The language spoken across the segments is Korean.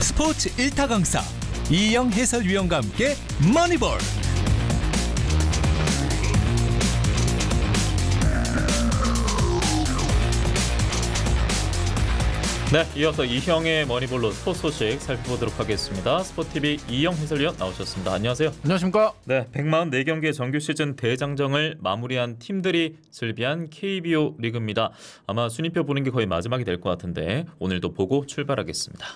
스포츠 일타 강사 이영 해설위원과 함께 머니볼 네, 이어서 이형의 머니볼로 스포 소식 살펴보도록 하겠습니다. 스포티비 이형 해설위원 나오셨습니다. 안녕하세요. 안녕하십니까? 네, 144경기의 정규 시즌 대장정을 마무리한 팀들이 즐비한 KBO 리그입니다. 아마 순위표 보는 게 거의 마지막이 될 것 같은데 오늘도 보고 출발하겠습니다.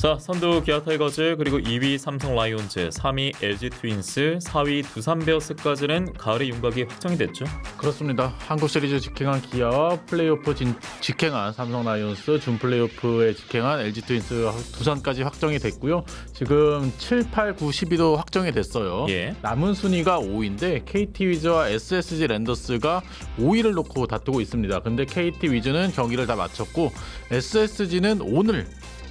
자, 선두 기아 타이거즈 그리고 2위 삼성 라이온즈, 3위 LG 트윈스, 4위 두산 베어스까지는 가을의 윤곽이 확정이 됐죠. 그렇습니다. 한국 시리즈 직행한 기아와 플레이오프 진, 직행한 삼성 라이온즈준 플레이오프에 직행한 LG 트윈스, 두산까지 확정이 됐고요. 지금 7, 8, 9, 10위도 확정이 됐어요. 예. 남은 순위가 5위인데 KT 위즈와 SSG 랜더스가 5위를 놓고 다투고 있습니다. 근데 KT 위즈는 경기를 다 마쳤고 SSG는 오늘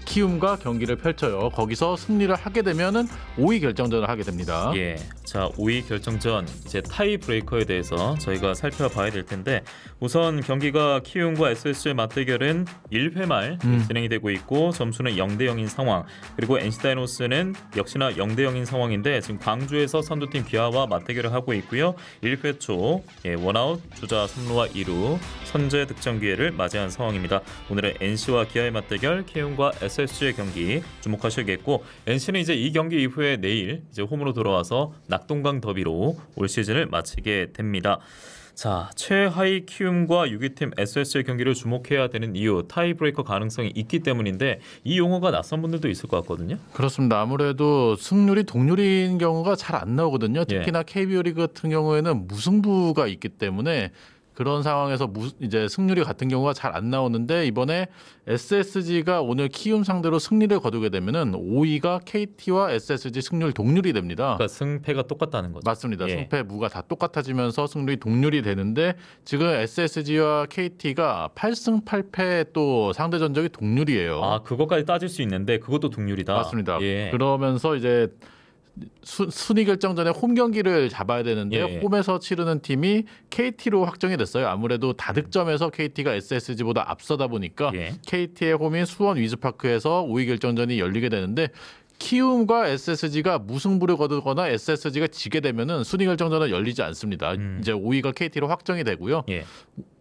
키움과 경기를 펼쳐요. 거기서 승리를 하게 되면은 5위 결정전을 하게 됩니다. 예. 자, 5위 결정전 이제 타이 브레이커에 대해서 저희가 살펴봐야 될 텐데 우선 경기가 키움과 SS의 g 맞대결은 1회 말 음. 진행이 되고 있고 점수는 0대 0인 상황. 그리고 NC 다이노스는 역시나 0대 0인 상황인데 지금 광주에서 선두팀 기아와 맞대결을 하고 있고요. 1회 초 예, 원아웃 주자 3루와 2루 선제 득점 기회를 맞이한 상황입니다. 오늘은 NC와 기아의 맞대결 키움과 SSG의 경기 주목하셔야겠고 NC는 이제 이 경기 이후에 내일 이제 홈으로 돌아와서 낙동강 더비로 올 시즌을 마치게 됩니다. 자, 최하위 키움과 6위 팀 SS의 경기를 주목해야 되는 이유 타이브레이커 가능성이 있기 때문인데 이 용어가 낯선 분들도 있을 것 같거든요. 그렇습니다. 아무래도 승률이 동률인 경우가 잘 안 나오거든요. 예. 특히나 예. KBO 리그 같은 경우에는 무승부가 있기 때문에 그런 상황에서 무, 이제 승률이 같은 경우가 잘 안 나오는데 이번에 SSG가 오늘 키움 상대로 승리를 거두게 되면은 5위가 KT와 SSG 승률 동률이 됩니다. 그러니까 승패가 똑같다는 거죠. 맞습니다. 예. 승패 무가 다 똑같아지면서 승률이 동률이 되는데 지금 SSG와 KT가 8승 8패 또 상대 전적이 동률이에요. 아 그것까지 따질 수 있는데 그것도 동률이다. 맞습니다. 예. 그러면서 이제 순위 결정전에 홈 경기를 잡아야 되는데 예. 홈에서 치르는 팀이 KT로 확정이 됐어요. 아무래도 다득점에서 KT가 SSG보다 앞서다 보니까 예. KT의 홈인 수원 위즈파크에서 5위 결정전이 열리게 되는데 키움과 SSG가 무승부를 거두거나 SSG가 지게 되면은 순위 결정전은 열리지 않습니다. 음. 이제 5위가 KT로 확정이 되고요. 예.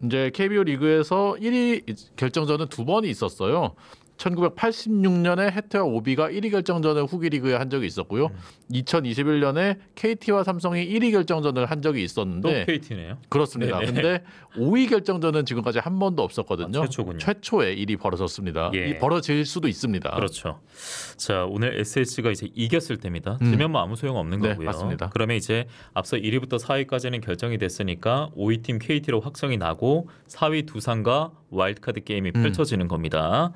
이제 KBO 리그에서 1위 결정전은 두 번이 있었어요. 1986년에 해태와 오비가 1위 결정전을 후기 리그에 한 적이 있었고요. 음. 2021년에 KT와 삼성이 1위 결정전을 한 적이 있었는데 KT네요. 그렇습니다. 그런데 5위 결정전은 지금까지 한 번도 없었거든요. 아, 최초군요. 최초의 1위 벌어졌습니다. 예. 이 벌어질 수도 있습니다. 그렇죠. 자 오늘 SS가 이제 이겼을 때입니다. 음. 지면 뭐 아무 소용 없는 네, 거고요. 맞습니다. 그러면 이제 앞서 1위부터 4위까지는 결정이 됐으니까 5위 팀 KT로 확정이 나고 4위 두산과 와일드카드 게임이 음. 펼쳐지는 겁니다.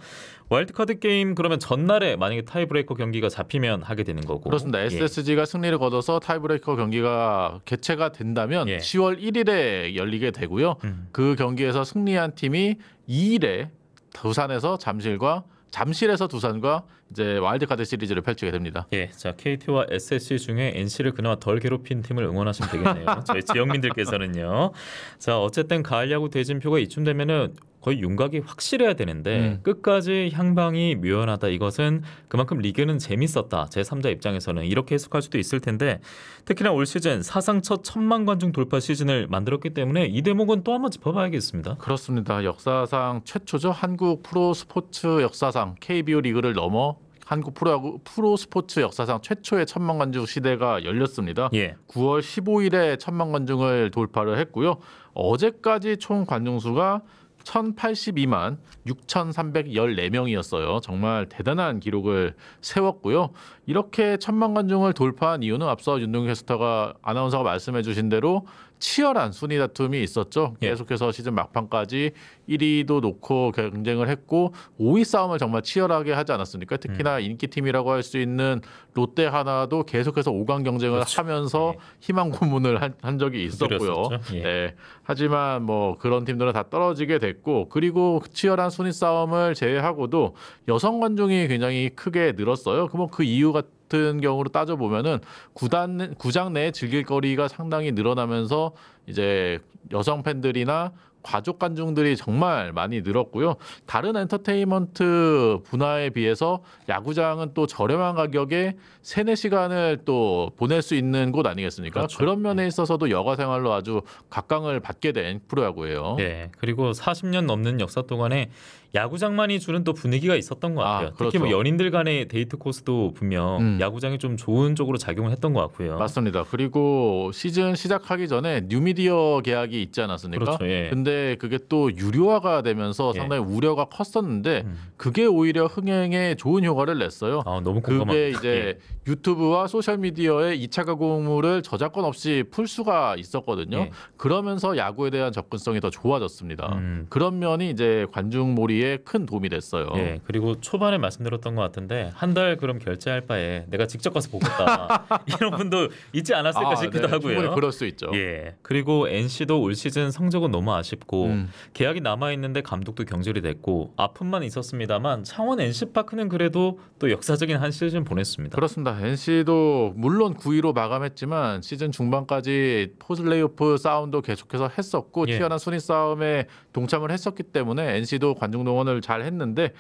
와일드카드 게임 그러면 전날에 만약에 타이브레이커 경기가 잡히면 하게 되는 거고 그렇습니다. SSG가 예. 승리를 거둬서 타이브레이커 경기가 개최가 된다면 예. 10월 1일에 열리게 되고요. 음. 그 경기에서 승리한 팀이 2일에 부산에서 잠실과 잠실에서 두산과 이제 와일드카드 시리즈를 펼치게 됩니다. 예, 자 KT와 SSC 중에 NC를 그나마 덜 괴롭힌 팀을 응원하시면 되겠네요. 저희 지역민들께서는요. 자 어쨌든 가을 야구 대진표가 이쯤 되면은 거의 윤곽이 확실해야 되는데 음. 끝까지 향방이 묘연하다 이것은 그만큼 리그는 재밌었다 제3자 입장에서는 이렇게 해석할 수도 있을 텐데 특히나 올 시즌 사상 첫 천만 관중 돌파 시즌을 만들었기 때문에 이 대목은 또 한 번 짚어봐야겠습니다. 그렇습니다. 역사상 최초죠 한국 프로 스포츠 역사상 KBO 리그를 넘어 한국 프로야구 프로 스포츠 역사상 최초의 천만 관중 시대가 열렸습니다. 예. 9월 15일에 천만 관중을 돌파를 했고요. 어제까지 총 관중 수가 1082만 6,314명이었어요. 정말 대단한 기록을 세웠고요. 이렇게 천만 관중을 돌파한 이유는 앞서 윤동 캐스터가 아나운서가 말씀해 주신 대로 치열한 순위 다툼이 있었죠. 예. 계속해서 시즌 막판까지 1위도 놓고 경쟁을 했고 5위 싸움을 정말 치열하게 하지 않았습니까? 특히나 음. 인기팀이라고 할 수 있는 롯데 하나도 계속해서 5강 경쟁을 그렇죠. 하면서 예. 희망 고문을 한, 한 적이 있었고요. 예. 네. 하지만 뭐 그런 팀들은 다 떨어지게 됐고 그리고 치열한 순위 싸움을 제외하고도 여성 관중이 굉장히 크게 늘었어요. 그뭐 그 이유가 같은 경우로 따져 보면은 구단 구장 내에 즐길 거리가 상당히 늘어나면서 이제 여성 팬들이나 가족 관중들이 정말 많이 늘었고요. 다른 엔터테인먼트 분야에 비해서 야구장은 또 저렴한 가격에 세네 시간을 또 보낼 수 있는 곳 아니겠습니까? 그렇죠. 그런 면에 예. 있어서도 여가 생활로 아주 각광을 받게 된 프로야구예요. 네. 그리고 40년 넘는 역사 동안에 야구장만이 주는 또 분위기가 있었던 것 아, 같아요. 아, 그렇죠. 뭐 연인들 간의 데이트 코스도 분명 음. 야구장이 좀 좋은 쪽으로 작용을 했던 것 같고요. 맞습니다. 그리고 시즌 시작하기 전에 뉴미디어 계약이 있지 않았습니까? 그렇죠. 예. 근데 그게 또 유료화가 되면서 예. 상당히 예. 우려가 컸었는데 음. 그게 오히려 흥행에 좋은 효과를 냈어요. 아, 너무 공감합니다. 그게 이제 예. 유튜브와 소셜 미디어의 2차 가공물을 저작권 없이 풀 수가 있었거든요. 예. 그러면서 야구에 대한 접근성이 더 좋아졌습니다. 음. 그런 면이 이제 관중몰이 데에 큰 도움이 됐어요. 예, 그리고 초반에 말씀드렸던 것 같은데 한 달 그럼 결제할 바에 내가 직접 가서 보겠다 이런 분도 있지 않았을까 아, 싶기도 네, 하고요. 그럴 수 있죠. 예, 그리고 NC도 올 시즌 성적은 너무 아쉽고 음. 계약이 남아 있는데 감독도 경질이 됐고 아픔만 있었습니다만 창원 NC 파크는 그래도 또 역사적인 한 시즌 보냈습니다. 그렇습니다. NC도 물론 9위로 마감했지만 시즌 중반까지 포슬레이오프 사운드 계속해서 했었고 예. 튀어난 순위 싸움에 동참을 했었기 때문에 NC도 관중도 운동원을 잘 했는데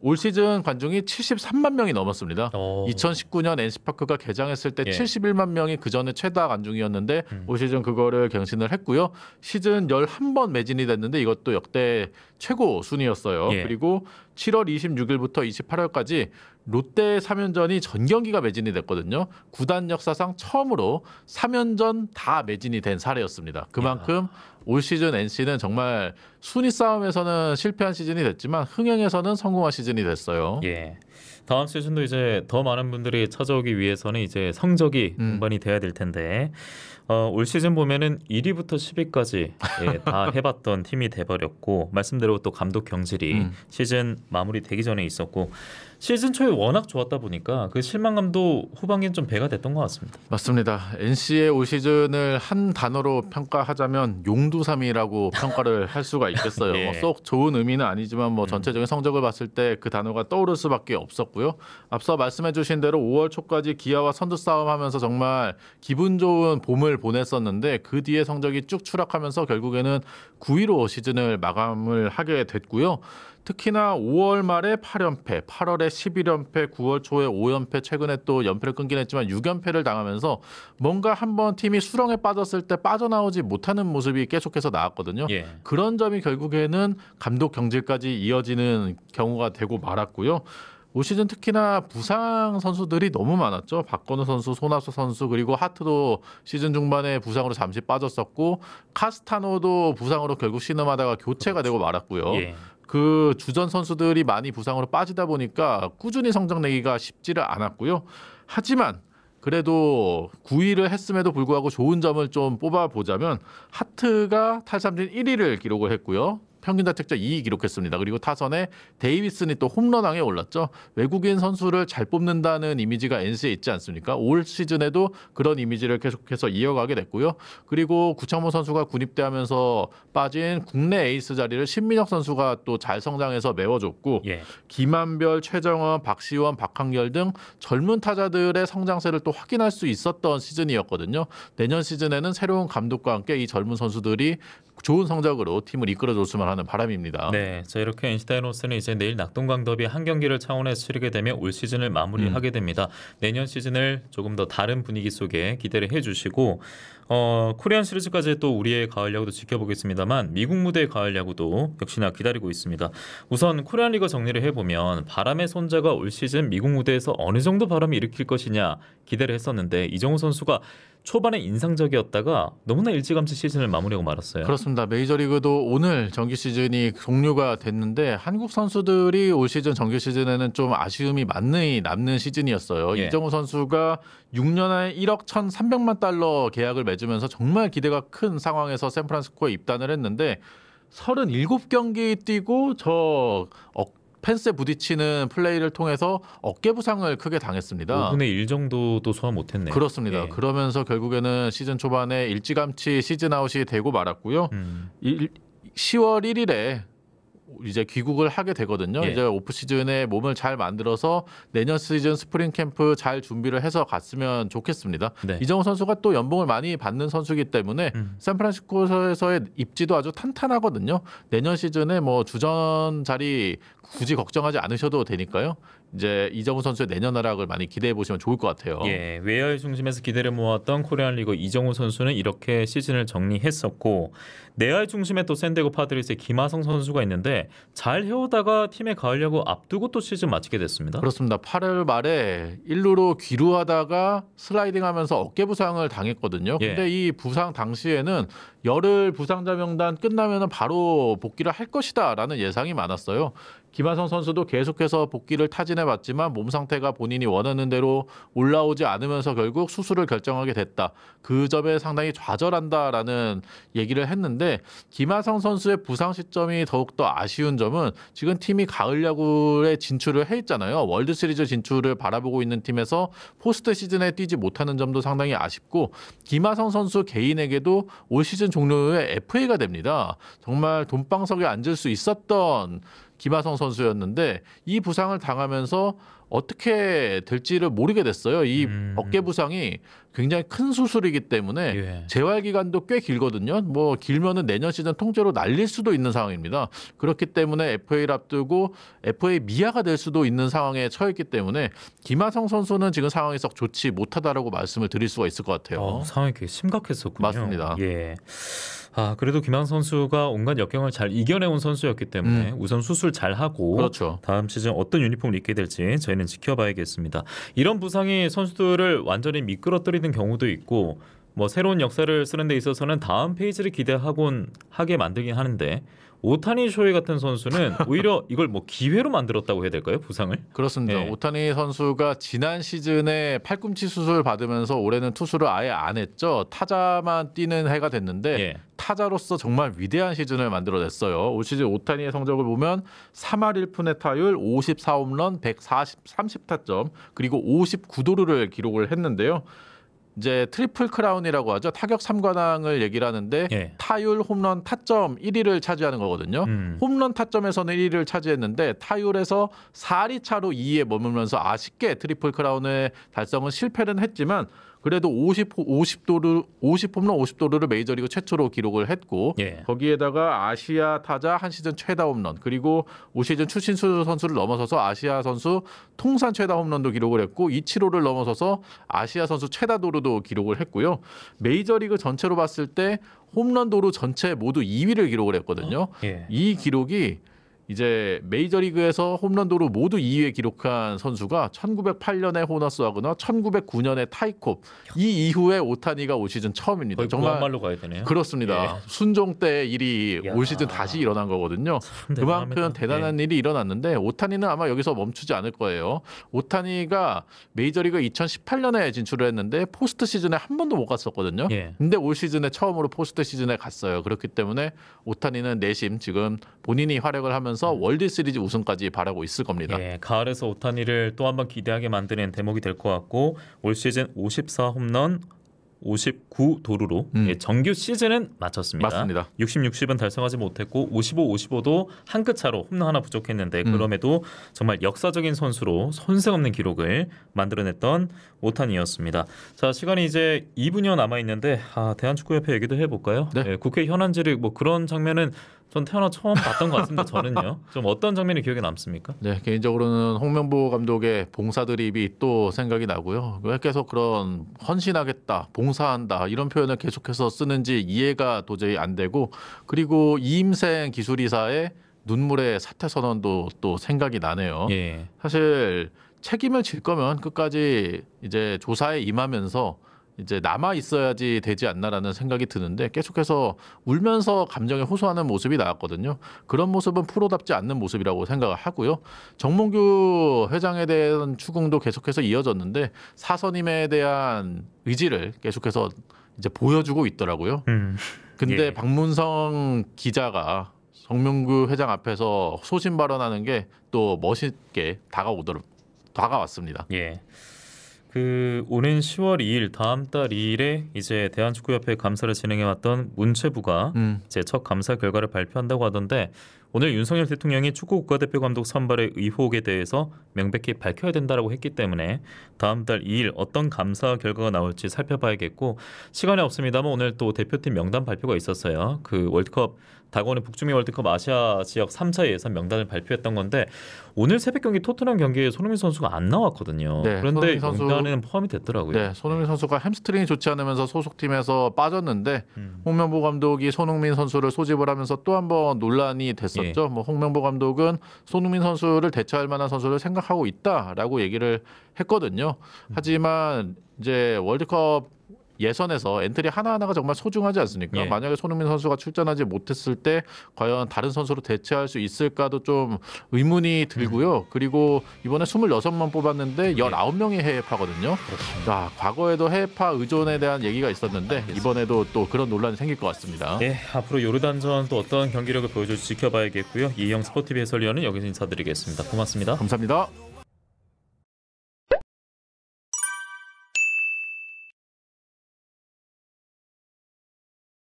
올 시즌 관중이 73만 명이 넘었습니다. 오. 2019년 NC파크가 개장했을 때 예. 71만 명이 그 전에 최다 관중이었는데 음. 올 시즌 그거를 경신을 했고요. 시즌 11번 매진이 됐는데 이것도 역대 최고 순위였어요. 예. 그리고 7월 26일부터 28일까지 롯데 3연전이 전 경기가 매진이 됐거든요. 구단 역사상 처음으로 3연전 다 매진이 된 사례였습니다. 그만큼 야. 올 시즌 NC는 정말 순위 싸움에서는 실패한 시즌이 됐지만 흥행에서는 성공한 시즌이 됐어요. 예. 다음 시즌도 이제 더 많은 분들이 찾아오기 위해서는 이제 성적이 음. 운반이 돼야 될 텐데 어, 올 시즌 보면은 1위부터 10위까지 예, 다 해봤던 팀이 돼버렸고 말씀대로 또 감독 경질이 음. 시즌 마무리 되기 전에 있었고 시즌 초에 워낙 좋았다 보니까 그 실망감도 후반기엔 좀 배가 됐던 것 같습니다. 맞습니다. NC의 올 시즌을 한 단어로 평가하자면 용두삼이라고 평가를 할 수가 있겠어요. 뭐 예. 뭐쏙 좋은 의미는 아니지만 뭐 음. 전체적인 성적을 봤을 때 그 단어가 떠오를 수밖에 없었고. 같고요. 앞서 말씀해주신 대로 5월 초까지 기아와 선두 싸움하면서 정말 기분 좋은 봄을 보냈었는데 그 뒤에 성적이 쭉 추락하면서 결국에는 9위로 시즌을 마감을 하게 됐고요. 특히나 5월 말에 8연패, 8월에 11연패, 9월 초에 5연패, 최근에 또 연패를 끊긴 했지만 6연패를 당하면서 뭔가 한 번 팀이 수렁에 빠졌을 때 빠져나오지 못하는 모습이 계속해서 나왔거든요. 예. 그런 점이 결국에는 감독 경질까지 이어지는 경우가 되고 말았고요. 올 시즌 특히나 부상 선수들이 너무 많았죠. 박건우 선수, 손아섭 선수 그리고 하트도 시즌 중반에 부상으로 잠시 빠졌었고 카스타노도 부상으로 결국 신음하다가 교체가 그렇죠. 되고 말았고요. 그렇죠. 예. 그 주전 선수들이 많이 부상으로 빠지다 보니까 꾸준히 성적 내기가 쉽지를 않았고요. 하지만 그래도 9위를 했음에도 불구하고 좋은 점을 좀 뽑아보자면 하트가 탈삼진 1위를 기록을 했고요. 평균자책자 2위 기록했습니다. 그리고 타선에 데이비슨이 또 홈런왕에 올랐죠. 외국인 선수를 잘 뽑는다는 이미지가 NC에 있지 않습니까? 올 시즌에도 그런 이미지를 계속해서 이어가게 됐고요. 그리고 구창모 선수가 군입대하면서 빠진 국내 에이스 자리를 신민혁 선수가 또 잘 성장해서 메워줬고 예. 김한별, 최정원, 박시원, 박한결 등 젊은 타자들의 성장세를 또 확인할 수 있었던 시즌이었거든요. 내년 시즌에는 새로운 감독과 함께 이 젊은 선수들이 좋은 성적으로 팀을 이끌어줬으면 하는 바람입니다. 네, 자 이렇게 NC 다이노스는 이제 내일 낙동강 더비 한 경기를 차원에서 치르게 되면 올 시즌을 마무리하게 음. 됩니다. 내년 시즌을 조금 더 다른 분위기 속에 기대를 해주시고 어, 코리안 시리즈까지 또 우리의 가을 야구도 지켜보겠습니다만 미국 무대의 가을 야구도 역시나 기다리고 있습니다. 우선 코리안 리그 정리를 해보면 바람의 손자가 올 시즌 미국 무대에서 어느 정도 바람이 일으킬 것이냐 기대를 했었는데 이정우 선수가 초반에 인상적이었다가 너무나 일찌감치 시즌을 마무리하고 말았어요. 그렇습니다. 메이저리그도 오늘 정규 시즌이 종료가 됐는데 한국 선수들이 올 시즌 정규 시즌에는 좀 아쉬움이 많이 남는 시즌이었어요. 예. 이정우 선수가 6년에 1억 1,300만 달러 계약을 맺으면서 정말 기대가 큰 상황에서 샌프란시스코에 입단을 했는데 37경기 뛰고 저 펜스에 부딪히는 플레이를 통해서 어깨 부상을 크게 당했습니다. 5분의 1 정도도 소화 못했네요. 그렇습니다. 예. 그러면서 결국에는 시즌 초반에 일찌감치 시즌 아웃이 되고 말았고요. 음. 일, 10월 1일에 이제 귀국을 하게 되거든요. 예. 이제 오프 시즌에 몸을 잘 만들어서 내년 시즌 스프링 캠프 잘 준비를 해서 갔으면 좋겠습니다. 네. 이정우 선수가 또 연봉을 많이 받는 선수이기 때문에 음. 샌프란시스코에서의 입지도 아주 탄탄하거든요. 내년 시즌에 뭐 주전 자리 굳이 걱정하지 않으셔도 되니까요. 이제 이정우 선수의 내년 활약을 많이 기대해 보시면 좋을 것 같아요. 예, 외열 중심에서 기대를 모았던 코리안 리그 이정우 선수는 이렇게 시즌을 정리했었고 내열 중심에 또샌디고 파드리스의 김하성 선수가 있는데 잘 해오다가 팀에 가을려고 앞두고 또 시즌 마치게 됐습니다. 그렇습니다. 8월 말에 1루로 귀루하다가 슬라이딩하면서 어깨 부상을 당했거든요. 예. 근데 예. 이 부상 당시에는 열흘 부상자 명단 끝나면 바로 복귀를 할 것이다라는 예상이 많았어요. 김하성 선수도 계속해서 복귀를 타진 확인해 봤지만 몸 상태가 본인이 원하는 대로 올라오지 않으면서 결국 수술을 결정하게 됐다. 그 점에 상당히 좌절한다라는 얘기를 했는데 김하성 선수의 부상 시점이 더욱더 아쉬운 점은 지금 팀이 가을 야구에 진출을 해 있잖아요. 월드 시리즈 진출을 바라보고 있는 팀에서 포스트 시즌에 뛰지 못하는 점도 상당히 아쉽고 김하성 선수 개인에게도 올 시즌 종료에 후 FA가 됩니다. 정말 돈방석에 앉을 수 있었던 김하성 선수였는데 이 부상을 당하면서 어떻게 될지를 모르게 됐어요. 이 음. 어깨 부상이 굉장히 큰 수술이기 때문에 예. 재활 기간도 꽤 길거든요. 뭐 길면은 내년 시즌 통째로 날릴 수도 있는 상황입니다. 그렇기 때문에 FA를 앞두고 FA 미아가 될 수도 있는 상황에 처했기 때문에 김하성 선수는 지금 상황이 썩 좋지 못하다라고 말씀을 드릴 수가 있을 것 같아요. 어, 상황이 꽤 심각했었군요. 맞습니다. 예. 아 그래도 김한 선수가 온갖 역경을 잘 이겨내온 선수였기 때문에 음. 우선 수술 잘 하고 그렇죠. 다음 시즌 어떤 유니폼을 입게 될지 저희는 지켜봐야겠습니다. 이런 부상이 선수들을 완전히 미끄러뜨리는 경우도 있고 뭐 새로운 역사를 쓰는 데 있어서는 다음 페이지를 기대하곤 하게 만들긴 하는데 오타니 쇼이 같은 선수는 오히려 이걸 뭐 기회로 만들었다고 해야 될까요? 부상을? 그렇습니다. 예. 오타니 선수가 지난 시즌에 팔꿈치 수술 받으면서 올해는 투수를 아예 안 했죠. 타자만 뛰는 해가 됐는데 예. 타자로서 정말 위대한 시즌을 만들어냈어요. 올 시즌 오타니의 성적을 보면 3할 1푼의 타율, 54홈런, 140, 30타점, 그리고 59도루를 기록을 했는데요. 이제 트리플 크라운이라고 하죠. 타격 3관왕을 얘기를 하는데 예. 타율, 홈런, 타점 1위를 차지하는 거거든요. 음. 홈런 타점에서는 1위를 차지했는데 타율에서 4리 차로 2위에 머물면서 아쉽게 트리플 크라운의 달성은 실패는 했지만 그래도 50 50도를 50 홈런 50도를 메이저리그 최초로 기록을 했고 예. 거기에다가 아시아 타자 한 시즌 최다 홈런 그리고 올 시즌 추신수 선수를 넘어서서 아시아 선수 통산 최다 홈런도 기록을 했고 이치로를 넘어서서 아시아 선수 최다 도루도 기록을 했고요. 메이저리그 전체로 봤을 때 홈런 도루 전체 모두 2위를 기록을 했거든요. 어? 예. 이 기록이 이제 메이저리그에서 홈런도로 모두 2위에 기록한 선수가 1908년에 호나스하거나 1909년에 타이콥 이 이후에 오타니가 올 시즌 처음입니다. 정말 말로 가야 되네요. 그렇습니다. 예. 순종 때 일이 올 시즌 다시 일어난 거거든요. 그만큼 예. 대단한 예. 일이 일어났는데 오타니는 아마 여기서 멈추지 않을 거예요. 오타니가 메이저리그 2018년에 진출을 했는데 포스트 시즌에 한 번도 못 갔었거든요. 예. 근데 올 시즌에 처음으로 포스트 시즌에 갔어요. 그렇기 때문에 오타니는 내심 지금 본인이 활약을 하면서 하면서 음. 월드시리즈 우승까지 바라고 있을 겁니다. 예, 가을에서 오타니를 또 한 번 기대하게 만드는 대목이 될 것 같고 올 시즌 54홈런 59 도루로 음. 예, 정규 시즌은 마쳤습니다. 맞습니다. 60, 60은 달성하지 못했고 55, 55도 한 끗 차로 홈런 하나 부족했는데 음. 그럼에도 정말 역사적인 선수로 선생 없는 기록을 만들어냈던 오탄이었습니다. 자 시간이 이제 2분여 남아 있는데 아, 대한축구협회 얘기도 해볼까요? 네. 예, 국회 현안질의 뭐 그런 장면은 전 태어나 처음 봤던 것 같습니다. 저는요. 좀 어떤 장면이 기억에 남습니까? 네, 개인적으로는 홍명보 감독의 봉사 드립이 또 생각이 나고요. 왜 계속 그런 헌신하겠다, 봉사한다 이런 표현을 계속해서 쓰는지 이해가 도저히 안 되고 그리고 이임생 기술이사의 눈물의 사퇴 선언도 또 생각이 나네요. 예. 사실 책임을 질 거면 끝까지 이제 조사에 임하면서 이제 남아 있어야지 되지 않나라는 생각이 드는데 계속해서 울면서 감정에 호소하는 모습이 나왔거든요. 그런 모습은 프로답지 않는 모습이라고 생각을 하고요. 정몽규 회장에 대한 추궁도 계속해서 이어졌는데 사선임에 대한 의지를 계속해서 이제 보여주고 있더라고요. 음. 근데 예. 박문성 기자가 정몽규 회장 앞에서 소신 발언하는 게 또 멋있게 다가오도록 다가왔습니다. 예. 그 오는 10월 2일 다음 달 2일에 이제 대한축구협회 감사를 진행해 왔던 문체부가 음. 이제 첫 감사 결과를 발표한다고 하던데 오늘 윤석열 대통령이 축구 국가대표 감독 선발의 의혹에 대해서 명백히 밝혀야 된다라고 했기 때문에 다음 달 2일 어떤 감사 결과가 나올지 살펴봐야겠고 시간이 없습니다만 오늘 또 대표팀 명단 발표가 있었어요. 그 월드컵 다원는 북중미 월드컵 아시아 지역 3차 예선 명단을 발표했던 건데 오늘 새벽 경기 토트넘 경기에 손흥민 선수가 안 나왔거든요. 네, 그런데 선수, 명단에는 포함이 됐더라고요. 네, 손흥민 선수가 햄스트링이 좋지 않으면서 소속팀에서 빠졌는데 음. 홍명보 감독이 손흥민 선수를 소집을 하면서 또 한번 논란이 됐습니다. 있었죠. 예. 뭐 홍명보 감독은 손흥민 선수를 대체할 만한 선수를 생각하고 있다라고 얘기를 했거든요. 하지만 이제 월드컵 예선에서 엔트리 하나하나가 정말 소중하지 않습니까? 예. 만약에 손흥민 선수가 출전하지 못했을 때 과연 다른 선수로 대체할 수 있을까도 좀 의문이 들고요. 음. 그리고 이번에 26명 뽑았는데 19명이 해외파거든요. 자, 아, 과거에도 해외파 의존에 대한 얘기가 있었는데 아, 이번에도 또 그런 논란이 생길 것 같습니다. 네, 앞으로 요르단전 또 어떤 경기력을 보여줄지 지켜봐야겠고요. 이영 스포티비 해설위원은 여기서 인사드리겠습니다. 고맙습니다. 감사합니다.